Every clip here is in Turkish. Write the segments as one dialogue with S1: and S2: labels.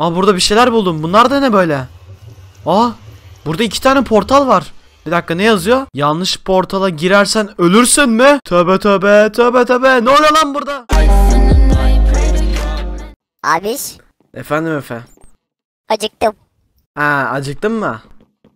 S1: Aa burada bir şeyler buldum. Bunlar da ne böyle? Aa burada iki tane portal var. Bir dakika ne yazıyor? Yanlış portala girersen ölürsün mü? Tövbe tövbe tövbe tövbe.
S2: Ne oluyor lan burada? Abi? Efendim Efe. Acıktım. Ha acıktın mı?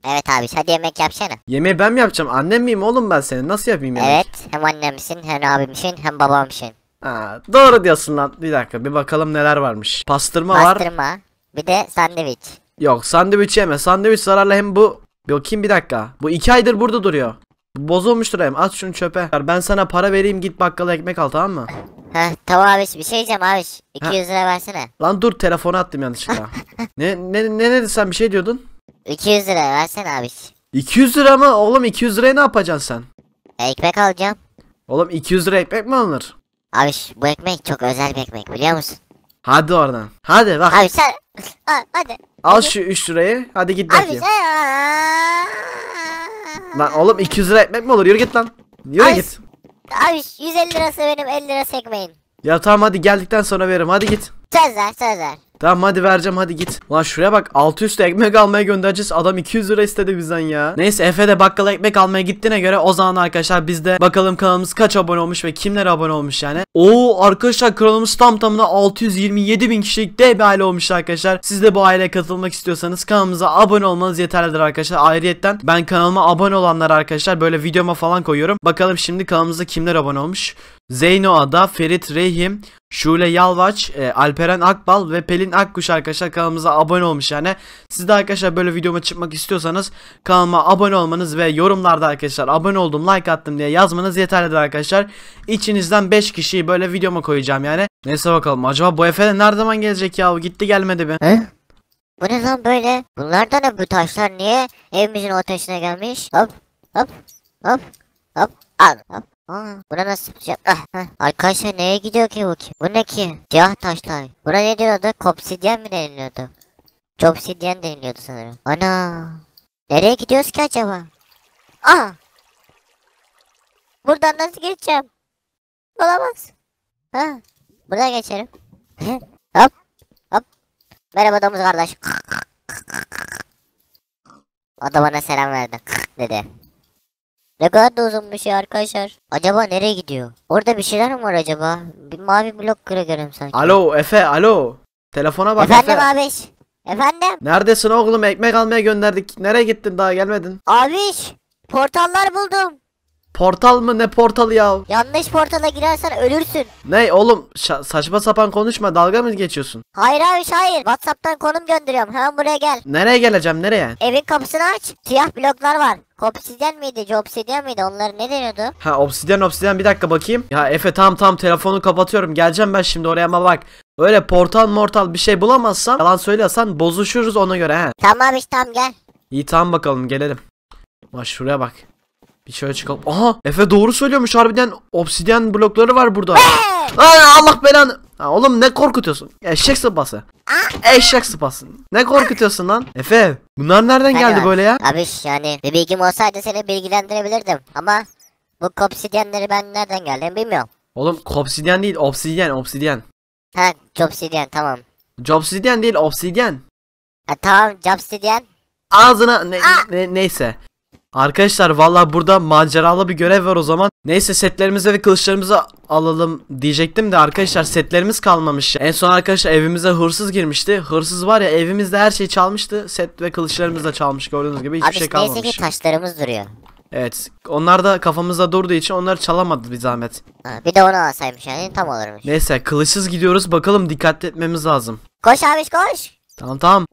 S2: Evet abi hadi yemek yapsana. Yemeği ben mi yapacağım? Annem miyim oğlum ben seni? Nasıl yapayım yemek? Evet hem annemsin hem abimsin hem babamsın.
S1: Ha, doğru diyorsun lan. Bir dakika bir bakalım neler varmış. Pastırma, Pastırma. var. Pastırma. Bir de sandviç. Yok sandviç yeme. Sandviç zararlı hem bu. Bakayım bir dakika. Bu iki aydır burada duruyor. Bozulmuştur hem. At şunu çöpe. Ben sana para vereyim git bakkala ekmek al
S2: tamam mı? Heh, tamam abi bir şey diyeceğim abi. 200 lira versene. Lan dur telefonu attım yanlışlıkla. ne, ne, ne dedin sen bir şey diyordun? 200 lira versene abi. 200 lira
S1: mı? Oğlum 200 liraya ne yapacaksın sen? Ekmek alacağım. Oğlum 200 lira ekmek mi alınır?
S2: Abi bu ekmek çok özel bir ekmek biliyor musun? Hadi oradan. Hadi bak. Abi sen Ha, hadi. Al şu 3 lirayı. Hadi git Abi sen
S1: Lan oğlum 200 lira ekmek mi olur? Yürü git lan. Yürü Abi- git.
S2: Abi 150 lirası benim 50 lirası ekmeğin.
S1: Ya tamam hadi geldikten sonra veririm. Hadi git.
S2: Söz ver söz ver.
S1: Tamam hadi vereceğim hadi git. Lan şuraya bak 600 ekmek almaya göndereceğiz. Adam 200 lira istedi bizden ya. Neyse Efe de bakkala ekmek almaya gittiğine göre o zaman arkadaşlar biz de bakalım kanalımız kaç abone olmuş ve kimler abone olmuş yani. Oo arkadaşlar kanalımız tam tamına 627 bin kişilik dev bir aile olmuş arkadaşlar. Siz de bu aileye katılmak istiyorsanız kanalımıza abone olmanız yeterlidir arkadaşlar. ayrıyeten. ben kanalıma abone olanlar arkadaşlar böyle videoma falan koyuyorum. Bakalım şimdi kanalımıza kimler abone olmuş. Zeyno Ada, Ferit Rehim, Şule Yalvaç, e, Alperen Akbal ve Pelin Akkuş arkadaşlar kanalımıza abone olmuş yani. Siz de arkadaşlar böyle videoma çıkmak istiyorsanız kanalıma abone olmanız ve yorumlarda arkadaşlar abone oldum like attım diye yazmanız yeterlidir arkadaşlar. İçinizden 5 kişiyi böyle videoma koyacağım yani. Neyse bakalım acaba bu Efe de ne zaman gelecek ya gitti gelmedi mi? He?
S2: Bu ne zaman böyle? Bunlar da ne bu taşlar niye evimizin o gelmiş? Hop hop hop hop al hop. Aa, buna nasıl yapacağım? Ah, heh. Arkadaşlar neye gidiyor ki bu ki? Bu ne ki? Siyah taşlar. Buna ne diyordu? Kopsidyen mi deniliyordu? Chopsidyen deniliyordu sanırım. Ana. Nereye gidiyoruz ki acaba? Ah. Buradan nasıl geçeceğim? Olamaz. Ha. Buradan geçerim. hop. Hop. Merhaba domuz kardeş. O da bana selam verdi. dedi. Ne kadar da uzun bir şey arkadaşlar. Acaba nereye gidiyor? Orada bir şeyler mi var acaba? Bir mavi blok kırıyorum sanki.
S1: Alo Efe alo. Telefona bak Efendim Efe.
S2: abiş. Efendim? Neredesin oğlum ekmek almaya gönderdik.
S1: Nereye gittin daha gelmedin?
S2: Abiş portallar buldum.
S1: Portal mı ne portalı ya? Yanlış portala girersen ölürsün. Ne oğlum saçma sapan konuşma dalga mı geçiyorsun?
S2: Hayır abi hayır. Whatsapp'tan konum gönderiyorum hemen buraya gel.
S1: Nereye geleceğim nereye?
S2: Evin kapısını aç. Siyah bloklar var. Obsidyen miydi? Obsidyen miydi? Onlar ne deniyordu?
S1: Ha obsidyen obsidyen bir dakika bakayım. Ya Efe tam tam telefonu kapatıyorum. Geleceğim ben şimdi oraya ama bak. Öyle portal mortal bir şey bulamazsan yalan söylüyorsan bozuşuruz ona göre he. Tamam işte tamam gel. İyi tamam bakalım gelelim. Bak şuraya bak. Bir şöyle çıkalım. Aha Efe doğru söylüyormuş harbiden obsidyen blokları var burada. Aa, Allah belanı. Ha, oğlum ne korkutuyorsun? Eşek sıpası. Eşek sıpası.
S2: Ne korkutuyorsun
S1: lan? Efe bunlar nereden geldi lan. böyle ya?
S2: Abi yani bir bilgim olsaydı seni bilgilendirebilirdim. Ama bu kopsidyenleri ben nereden geldiğimi bilmiyorum. Oğlum
S1: kopsidyen değil obsidyen obsidyen. Ha jobsidyen tamam. Jobsidyen değil obsidyen. Ha, tamam jobsidyen. Ağzına ne, ne, neyse. Arkadaşlar valla burada maceralı bir görev var o zaman. Neyse setlerimizi ve kılıçlarımızı alalım diyecektim de arkadaşlar setlerimiz kalmamış. En son arkadaşlar evimize hırsız girmişti. Hırsız var ya evimizde her şeyi çalmıştı. Set ve kılıçlarımız da çalmış gördüğünüz gibi hiçbir Abi şey kalmamış. neyse taşlarımız duruyor. Evet. Onlar da kafamızda durduğu için onları çalamadı bir zahmet. Ha,
S2: bir de onu alsaymış yani tam olurmuş.
S1: Neyse kılıçsız gidiyoruz bakalım dikkat etmemiz lazım.
S2: Koş abi koş.
S1: Tamam tamam.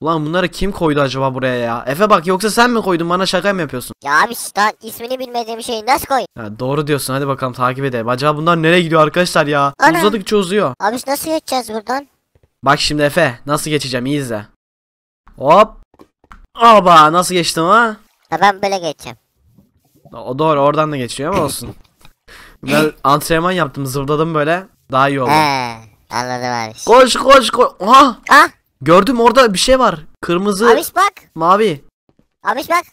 S1: Ulan bunları kim koydu acaba buraya ya? Efe bak yoksa sen mi koydun bana şaka mı yapıyorsun?
S2: Ya abi daha ismini bilmediğim şeyi nasıl koy?
S1: Ha, doğru diyorsun hadi bakalım takip edelim. Acaba bunlar nereye gidiyor arkadaşlar ya? Ana. Uzadıkça uzuyor.
S2: Abi nasıl geçeceğiz buradan?
S1: Bak şimdi Efe nasıl geçeceğim iyi izle. Hop. Aba nasıl geçtim ha? Ya ben böyle geçeceğim. O doğru oradan da geçiyor ama olsun. ben antrenman yaptım zıpladım böyle daha iyi oldu. He,
S2: anladım abi.
S1: Koş koş
S2: koş. Aha. Ah.
S1: Gördüm orada bir şey var. Kırmızı, Abiş bak. mavi. Abiş bak.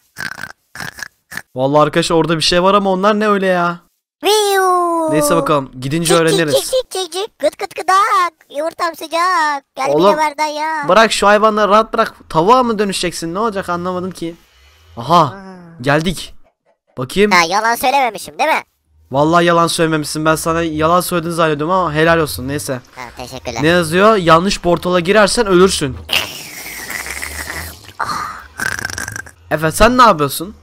S1: Valla arkadaş orada bir şey var ama onlar ne öyle ya?
S2: Viu. Neyse bakalım gidince öğreniriz. öğreniriz. cik cik cik. Gıt gıt gıdak. Yumurtam sıcak. Gel Oğlum, bir bardağı ya.
S1: Bırak şu hayvanları rahat bırak. Tavuğa mı dönüşeceksin? Ne olacak anlamadım ki. Aha geldik. Bakayım. Ha, yalan söylememişim değil mi? Vallahi yalan söylememişsin. Ben sana yalan söylediğini zannediyorum ama helal olsun. Neyse. Ha, teşekkürler. Ne yazıyor? Yanlış portala girersen ölürsün. Efe sen ne yapıyorsun?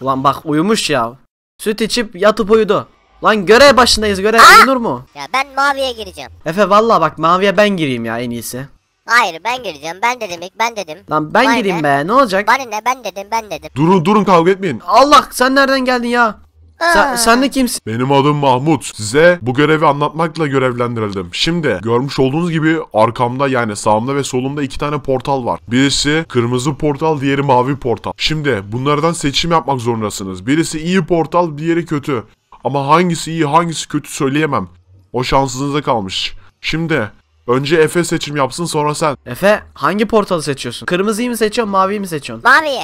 S1: Ulan bak uyumuş ya. Süt içip yatıp uyudu. Lan görev başındayız. Görev Aa! Ah! uyunur mu?
S2: Ya ben maviye gireceğim.
S1: Efe vallahi bak maviye ben gireyim ya en iyisi.
S2: Hayır ben gireceğim. Ben dedim ilk ben dedim.
S1: Lan ben Vay gireyim be. be ne olacak?
S2: Bana ne ben dedim
S1: ben dedim. Durun
S3: durun kavga etmeyin.
S2: Allah sen
S1: nereden geldin ya?
S2: Sen,
S3: sen de kimsin? Benim adım Mahmut. Size bu görevi anlatmakla görevlendirildim. Şimdi görmüş olduğunuz gibi arkamda yani sağımda ve solumda iki tane portal var. Birisi kırmızı portal, diğeri mavi portal. Şimdi bunlardan seçim yapmak zorundasınız. Birisi iyi portal, diğeri kötü. Ama hangisi iyi, hangisi kötü söyleyemem. O şansınıza kalmış. Şimdi önce Efe seçim yapsın sonra sen.
S1: Efe hangi portalı seçiyorsun? Kırmızıyı mı seçiyorsun, maviyi mi seçiyorsun? Mavi.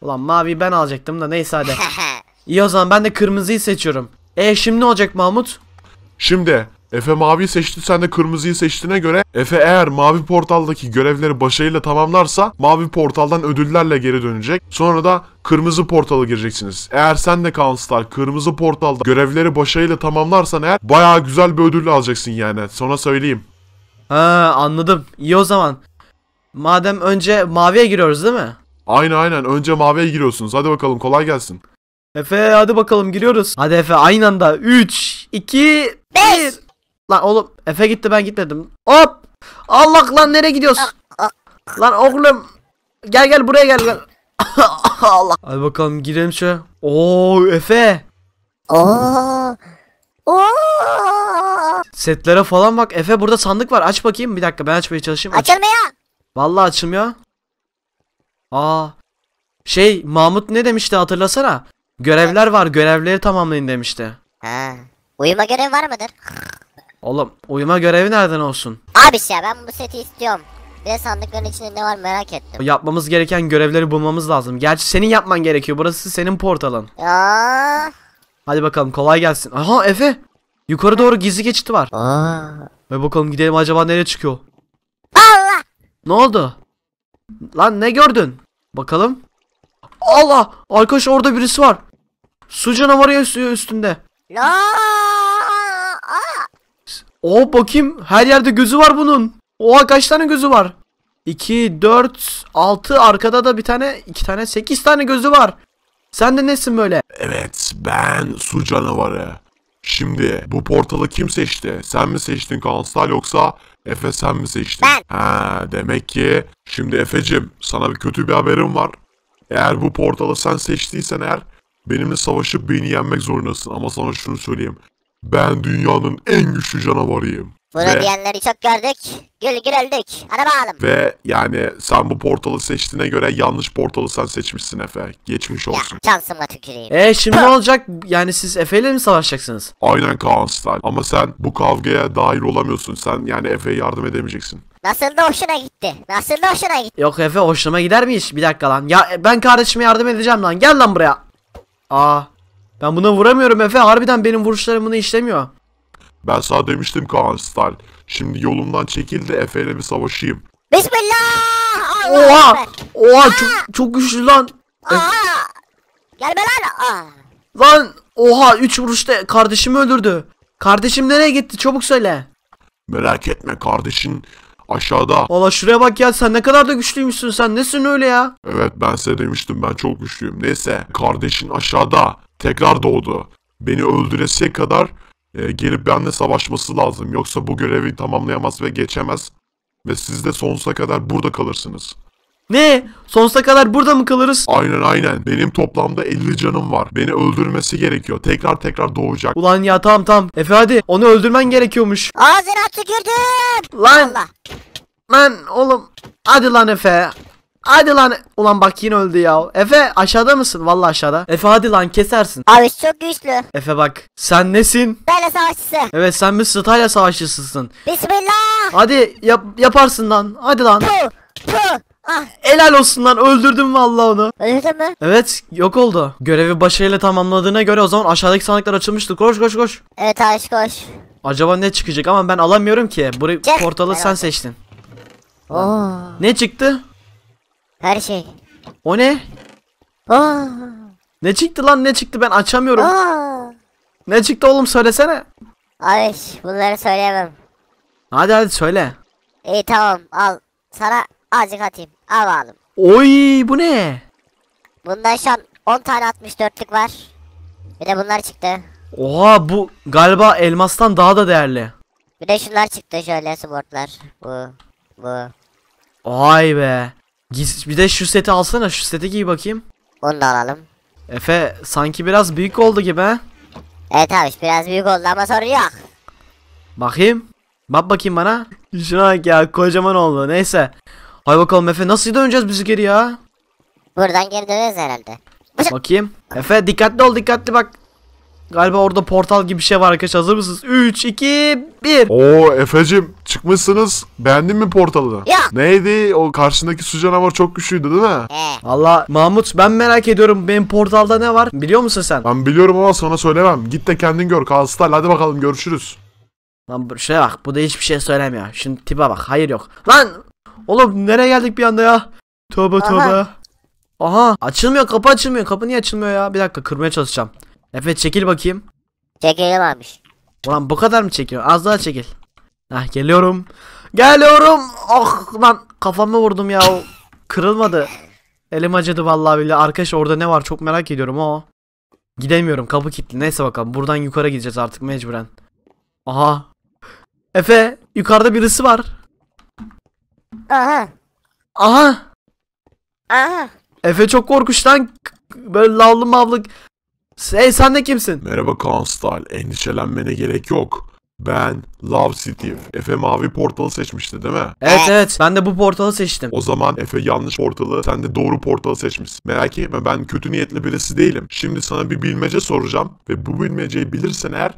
S1: Ulan mavi ben alacaktım da neyse hadi. İyi o zaman ben de kırmızıyı seçiyorum. E şimdi ne olacak Mahmut?
S3: Şimdi Efe mavi seçti sen de kırmızıyı seçtiğine göre Efe eğer mavi portaldaki görevleri başarıyla tamamlarsa mavi portaldan ödüllerle geri dönecek. Sonra da kırmızı portala gireceksiniz. Eğer sen de Kanstar kırmızı portalda görevleri başarıyla tamamlarsan eğer baya güzel bir ödül alacaksın yani. Sonra söyleyeyim. Ha anladım. İyi o
S1: zaman. Madem önce maviye giriyoruz değil mi?
S3: Aynen aynen önce maviye giriyorsunuz.
S1: Hadi bakalım kolay gelsin. Efe hadi bakalım giriyoruz. Hadi Efe aynı anda. 3, 2, 1. Lan oğlum Efe gitti ben gitmedim. Hop. Allah lan nereye gidiyorsun? lan oğlum. Gel gel buraya gel gel. Allah. Hadi bakalım girelim şöyle. Oo Efe. Oo. Setlere falan bak. Efe burada sandık var. Aç bakayım. Bir dakika ben açmaya çalışayım. Aç. Açılmıyor. Vallahi açılmıyor. Aa. Şey Mahmut ne demişti hatırlasana. Görevler var görevleri tamamlayın demişti. Ha. Uyuma
S2: görevi var mıdır?
S1: Oğlum uyuma görevi nereden olsun?
S2: Abi şey, ben bu seti istiyorum. Bir sandıkların içinde ne var merak ettim.
S1: Yapmamız gereken görevleri bulmamız lazım. Gerçi senin yapman gerekiyor. Burası senin portalın.
S2: Ya.
S1: Hadi bakalım kolay gelsin. Aha Efe. Yukarı doğru gizli geçit var. Aa. Ve bakalım gidelim acaba nereye çıkıyor? Allah. Ne oldu? Lan ne gördün? Bakalım. Allah! Arkadaş orada birisi var. Su canavarı üstünde. La. O bakayım her yerde gözü var bunun. Oha kaç tane gözü var? 2, 4, 6 arkada da bir tane 2 tane 8 tane gözü var. Sen de nesin böyle?
S3: Evet ben su canavarı. Şimdi bu portalı kim seçti? Sen mi seçtin Kansal yoksa Efe sen mi seçtin? Ben. Ha, demek ki şimdi Efe'cim sana bir kötü bir haberim var. Eğer bu portalı sen seçtiysen eğer Benimle savaşıp beni yenmek zorundasın ama sana şunu söyleyeyim. Ben dünyanın en güçlü canavarıyım. Bunu ve,
S2: diyenleri çok gördük. Gül gül öldük. Hadi bakalım. Ve
S3: yani sen bu portalı seçtiğine göre yanlış portalı sen seçmişsin Efe. Geçmiş olsun.
S2: Ya şansıma tüküreyim. E
S3: şimdi ne olacak? Yani siz Efe ile mi savaşacaksınız? Aynen Kaan Stal. Ama sen bu kavgaya dahil olamıyorsun. Sen yani Efe'ye yardım edemeyeceksin.
S2: Nasıl da hoşuna gitti? Nasıl da hoşuna gitti?
S1: Yok Efe hoşuma gider mi hiç? Bir dakika lan. Ya ben kardeşime yardım edeceğim lan. Gel lan buraya. Aa. Ben buna vuramıyorum Efe. Harbiden benim vuruşlarım bunu işlemiyor.
S3: Ben sana demiştim Kaan Stal. Şimdi yolumdan çekildi. de Efe'yle bir savaşayım.
S2: Bismillah. Allah Oha. Ekber. Oha çok, çok güçlü lan. Aa.
S1: Gel be lan. Aa. Lan. Oha 3 vuruşta kardeşimi öldürdü. Kardeşim nereye gitti çabuk söyle.
S3: Merak etme kardeşin Aşağıda.
S1: Valla şuraya bak ya sen ne kadar da güçlüymüşsün sen nesin öyle ya?
S3: Evet ben size demiştim ben çok güçlüyüm. Neyse kardeşin aşağıda tekrar doğdu. Beni öldüresiye kadar e, gelip benimle savaşması lazım. Yoksa bu görevi tamamlayamaz ve geçemez. Ve siz de sonsuza kadar burada kalırsınız. Ne? Sonsuza kadar burada mı kalırız? Aynen aynen. Benim toplamda 50 canım var. Beni öldürmesi gerekiyor. Tekrar tekrar doğacak.
S1: Ulan ya tamam tamam. Efe hadi. Onu öldürmen gerekiyormuş. Ağzına tükürdüm. Lan. Allah. Lan oğlum. Hadi lan Efe. Hadi lan. Ulan bak yine öldü ya. Efe aşağıda mısın? Vallahi aşağıda. Efe hadi lan kesersin. Abi
S2: çok güçlü.
S1: Efe bak. Sen nesin?
S2: Stayla savaşçısı.
S1: Evet sen bir Stayla savaşçısısın.
S2: Bismillah.
S1: Hadi yap yaparsın lan. Hadi lan. Puh, puh. Ah. Helal olsun lan öldürdüm vallahi onu. Öldürdün mi? Evet yok oldu. Görevi başarıyla tamamladığına göre o zaman aşağıdaki sandıklar açılmıştı. Koş koş koş. Evet Ayş koş. Acaba ne çıkacak ama ben alamıyorum ki. Burayı Çık. portalı ben sen aldım. seçtin. Oo. Ne çıktı? Her şey. O ne? Oo. Ne çıktı lan ne çıktı ben açamıyorum. Oo. Ne çıktı oğlum söylesene.
S2: Ayş bunları söyleyemem.
S1: Hadi hadi söyle.
S2: İyi tamam al. Sana azıcık atayım. Al oğlum.
S1: Oy bu ne?
S2: Bundan şu an 10 tane 64'lük var. Bir de bunlar çıktı.
S1: Oha bu galiba elmastan daha da değerli.
S2: Bir de şunlar çıktı şöyle sportlar. Bu. Bu.
S1: Ay be. Bir de şu seti alsana şu seti giy bakayım. Onu da alalım. Efe sanki biraz büyük oldu gibi ha. Evet abi
S2: biraz büyük oldu ama sorun yok.
S1: Bakayım. Bak bakayım bana. Şuna bak ya kocaman oldu neyse. Hay bakalım Efe nasıl döneceğiz biz geri ya?
S2: Buradan geri döneceğiz herhalde.
S1: Bakayım. Efe dikkatli ol dikkatli bak. Galiba orada portal gibi bir şey var arkadaşlar. Hazır mısınız? 3, 2, 1.
S3: Oo Efe'cim çıkmışsınız. Beğendin mi portalı? Yok. Neydi? O karşındaki su canavar çok güçlüydü değil mi? He. Valla Mahmut ben merak ediyorum. Benim portalda ne var? Biliyor musun sen? Ben biliyorum ama sana söylemem. Git de kendin gör. Kalstal hadi bakalım
S1: görüşürüz. Lan şuraya bak bu da hiçbir şey söylemiyor. Şimdi tipe bak hayır yok. Lan Oğlum nereye geldik bir anda ya? Tövbe Aha. tövbe. Aha açılmıyor kapı açılmıyor. Kapı niye açılmıyor ya? Bir dakika kırmaya çalışacağım. Efe çekil bakayım. Çekelim abi. Ulan bu kadar mı çekiyor? Az daha çekil. Heh geliyorum. Geliyorum. Oh lan kafamı vurdum ya. kırılmadı. Elim acıdı vallahi billahi. Arkadaş orada ne var çok merak ediyorum o. Gidemiyorum kapı kilitli. Neyse bakalım buradan yukarı gideceğiz artık mecburen. Aha. Efe yukarıda birisi var. Aha. Aha. Aha. Efe çok korkuştan böyle lavlı mavlı. Hey sen de kimsin?
S3: Merhaba Konstal. Endişelenmene gerek yok. Ben Love City. Efe mavi portalı seçmişti değil mi? Evet evet ben de bu portalı seçtim. O zaman Efe yanlış portalı sen de doğru portalı seçmişsin. Merak etme ben kötü niyetli birisi değilim. Şimdi sana bir bilmece soracağım ve bu bilmeceyi bilirsen eğer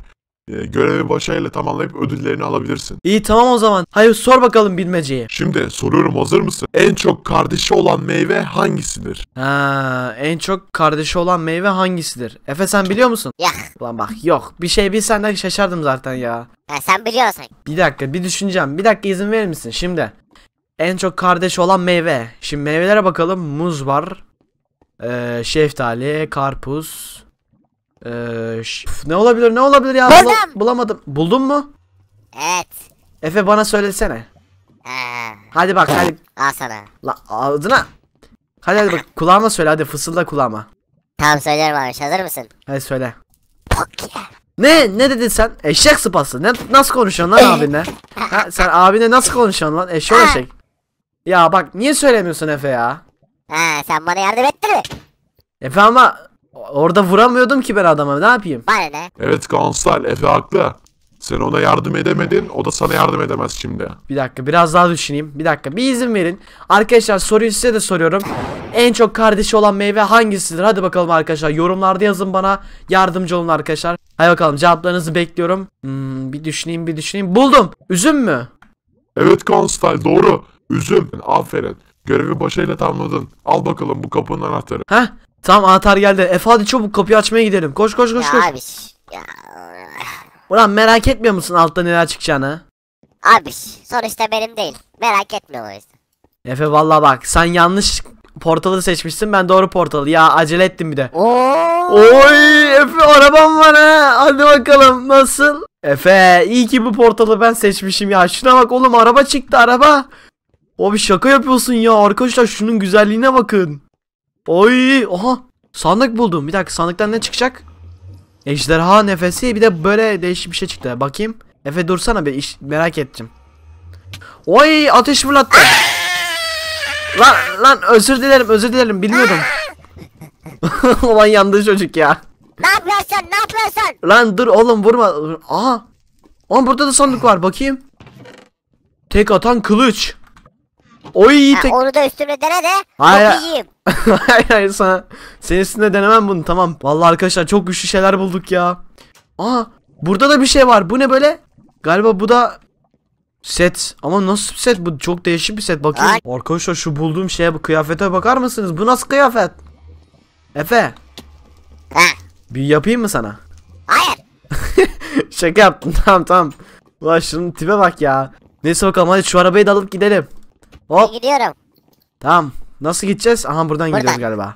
S3: ee, görevi başarıyla tamamlayıp ödüllerini alabilirsin.
S1: İyi tamam o zaman. Hayır sor bakalım bilmeceyi.
S3: Şimdi soruyorum hazır mısın? En çok kardeşi olan meyve hangisidir?
S1: Ha, en çok kardeşi olan meyve hangisidir? Efe sen biliyor musun? Yok. Ulan bak yok. Bir şey bilsen de şaşardım zaten ya.
S2: Ha, sen biliyorsun.
S1: Bir dakika bir düşüneceğim. Bir dakika izin verir misin? Şimdi en çok kardeşi olan meyve. Şimdi meyvelere bakalım. Muz var. Ee, şeftali, karpuz, ee, Uf, ne olabilir ne olabilir ya? Bula bulamadım. Buldun mu? Evet. Efe bana söylesene. Ee. Hadi bak hadi. Al sana. La ağzına. Hadi hadi bak kulağıma söyle hadi fısılda kulağıma.
S2: Tamam söylerim abi hazır mısın?
S1: Hadi söyle. Ne ne dedin sen? Eşek sıpası. Ne nasıl konuşuyorsun lan abinle? Ha, sen abinle nasıl konuşuyorsun lan? Eşek eşek. Ya bak niye söylemiyorsun Efe ya? Ha sen bana yardım ettin mi? Efe ama Orada vuramıyordum ki ben adama ne yapayım? Bana Evet Gansal Efe haklı.
S3: Sen ona yardım edemedin o da sana yardım edemez şimdi.
S1: Bir dakika biraz daha düşüneyim. Bir dakika bir izin verin. Arkadaşlar soruyu size de soruyorum. En çok kardeşi olan meyve hangisidir? Hadi bakalım arkadaşlar yorumlarda yazın bana. Yardımcı olun arkadaşlar. Hay bakalım cevaplarınızı bekliyorum. Hmm, bir düşüneyim bir düşüneyim. Buldum. Üzüm mü?
S3: Evet Konstal doğru. Üzüm. Aferin. Görevi başarıyla tamamladın. Al bakalım bu kapının anahtarı. Heh Tamam anahtar
S1: geldi. Efe hadi çabuk kapıyı açmaya gidelim. Koş koş koş koş. Ya abi. Ya. Ulan merak etmiyor musun altta neler çıkacağını?
S2: Abi sonuçta benim değil. Merak etme o yüzden.
S1: Efe valla bak sen yanlış portalı seçmişsin ben doğru portalı. Ya acele ettim bir de. Oo. Oy Efe arabam var ha. Hadi bakalım nasıl? Efe iyi ki bu portalı ben seçmişim ya. Şuna bak oğlum araba çıktı araba. Abi şaka yapıyorsun ya arkadaşlar şunun güzelliğine bakın. Oy oha. Sandık buldum. Bir dakika sandıktan ne çıkacak? Ejderha nefesi bir de böyle değişik bir şey çıktı. Bakayım. Efe dursana bir iş, merak ettim. Oy ateş fırlattı. lan lan özür dilerim özür dilerim bilmiyordum. Ulan yandı çocuk ya. Ne
S2: yapıyorsun ne yapıyorsun?
S1: Lan dur oğlum vurma. Aa. Oğlum burada da sandık var bakayım. Tek atan kılıç. Oy ha, tek. Onu
S2: da üstüme dene de. Hayır.
S1: hayır hayır sana. Senin üstünde denemem bunu tamam. Vallahi arkadaşlar çok güçlü şeyler bulduk ya. Aa burada da bir şey var. Bu ne böyle? Galiba bu da set. Ama nasıl bir set bu? Çok değişik bir set. Bakayım. Arkadaşlar şu bulduğum şeye bu kıyafete bakar mısınız? Bu nasıl kıyafet? Efe. Bir yapayım mı sana? Hayır. Şaka yaptım. Tamam tamam. Ulan şunun tipe bak ya. Neyse bakalım hadi şu arabayı da alıp gidelim. Hop. Ben gidiyorum. Tamam. Nasıl gideceğiz? Aha buradan Burada. gidiyoruz galiba.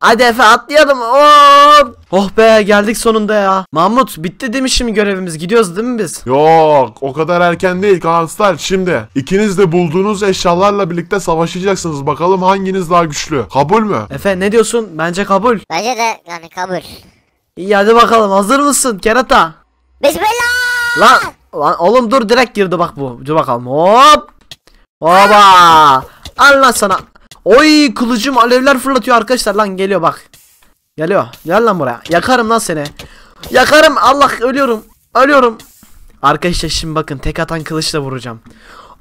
S1: Hadi Efe atlayalım. Hop. Oh be geldik sonunda ya. Mahmut bitti demişim. görevimiz?
S3: Gidiyoruz değil mi biz? Yok o kadar erken değil Kanslar. Şimdi ikiniz de bulduğunuz eşyalarla birlikte savaşacaksınız. Bakalım hanginiz daha güçlü. Kabul mü? Efe ne diyorsun? Bence kabul.
S2: Bence de yani kabul.
S1: İyi hadi bakalım hazır mısın kerata?
S2: Bismillah.
S1: Lan, lan oğlum dur direkt girdi bak bu. Dur bakalım hop. Hoba. Al sana. Oy kılıcım alevler fırlatıyor arkadaşlar lan geliyor bak. Geliyor. Gel lan buraya. Yakarım lan seni. Yakarım. Allah ölüyorum. Ölüyorum. Arkadaşlar şimdi bakın tek atan kılıçla vuracağım.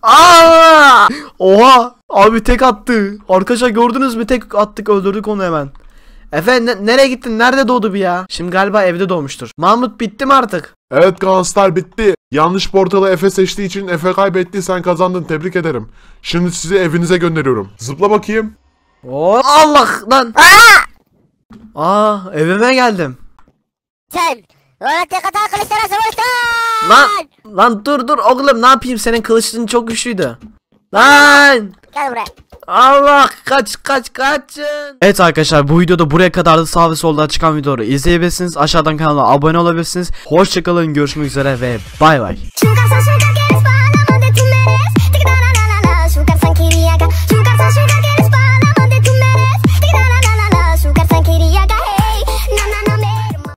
S1: Aa! Oha! Abi tek attı. Arkadaşlar gördünüz mü? Tek attık öldürdük onu hemen. Efendim ne nereye gittin? Nerede doğdu bir ya? Şimdi galiba evde doğmuştur. Mahmut bitti mi artık? Evet Ganslar
S3: bitti. Yanlış portalı Efe seçtiği için Efe kaybetti sen kazandın tebrik ederim. Şimdi sizi evinize gönderiyorum. Zıpla bakayım. Oo, Allah
S2: lan.
S1: Aa! Aa evime geldim. Sen. Lan Lan. dur dur oğlum ne yapayım senin kılıcın çok güçlüydü. Lan. Gel buraya. Allah kaç kaç kaçın. Evet arkadaşlar bu videoda buraya kadar da sağ ve soldan çıkan videoları izleyebilirsiniz. Aşağıdan kanala abone olabilirsiniz. Hoşçakalın görüşmek üzere ve bay bay.